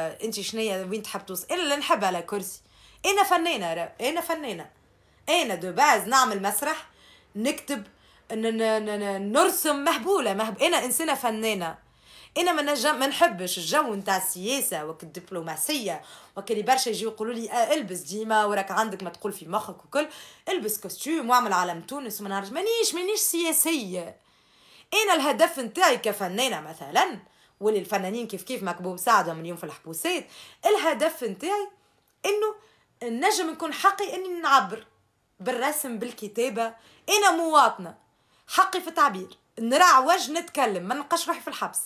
انت شنيا وين تحب توصل الا اللي نحب على كرسي انا فنانه رأ. انا فنانه انا دو باز نعمل مسرح نكتب نرسم مهبوله مهب... انا انسانه فنانه انا ما نجم ما نحبش الجو نتاع السياسه وك الدبلوماسيه وك اللي برشا يجيو يقولوا لي آه البس ديما وراك عندك ما تقول في مخك وكل البس كوستيم واعمل علم تونس وما نعرفش مانيش مانيش سياسيه انا الهدف نتاعي كفنانه مثلا واللي الفنانين كيف كيف مكبوب سعدة من اليوم في الحبوسات الهدف نتاعي انه نجم نكون حقي اني نعبر بالرسم بالكتابة انا مواطنة حقي في التعبير وجه نتكلم ما نلقاش روحي في الحبس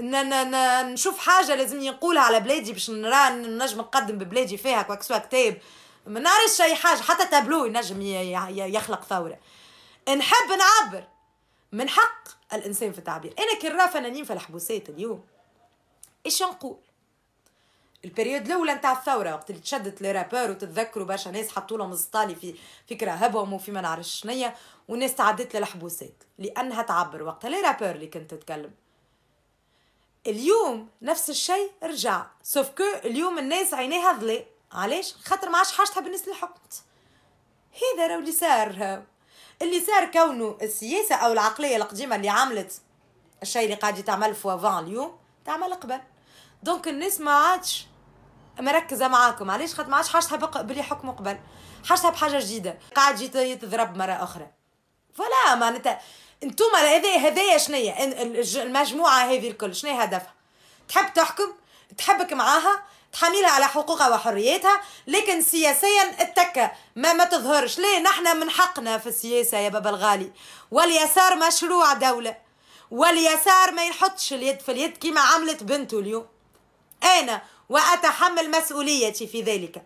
نشوف حاجه لازمني نقولها على بلادي باش نرى نجم نقدم ببلادي فيها كواكسوا كتاب ما نعرفش اي حاجه حتى تابلو ينجم يخلق ثوره نحب نعبر من حق الإنسان في التعبير أنا كرافه نانين فنانين في الحبوسات اليوم إيش نقول البريود الاولى نتاع الثوره وقت اللي تشدت لي رابور وتتذكروا برشا ناس حطوا لهم السطالي في فكره هبهم وفي ما نعرفش شنيا والناس تعدت للحبوسات لانها تعبر وقتها لي رابور اللي كنت تتكلم اليوم نفس الشيء رجع سوف كو اليوم الناس عينيها ظلي علاش خاطر ما عادش حاجتها بالنسبه للحكم هذا راه اللي صار اللي صار كونه السياسه او العقليه القديمه اللي عملت الشيء اللي قاعد تعمل فوافان اليوم تعمل قبل دونك الناس ما عادش مركزه معاكم علاش خاطر ما عادش حاجتها بلي حكم قبل حاجتها بحاجه جديده قاعد جيت تضرب مره اخرى فلا معناتها انتوما هذايا هذايا شنيا المجموعه هذه الكل شنيا هدفها تحب تحكم تحبك معاها تحاميلها على حقوقها وحرياتها لكن سياسيا التكة ما ما تظهرش ليه نحن من حقنا في السياسة يا بابا الغالي واليسار مشروع دولة واليسار ما يحطش اليد في اليد كما عملت بنته اليوم أنا وأتحمل مسؤوليتي في ذلك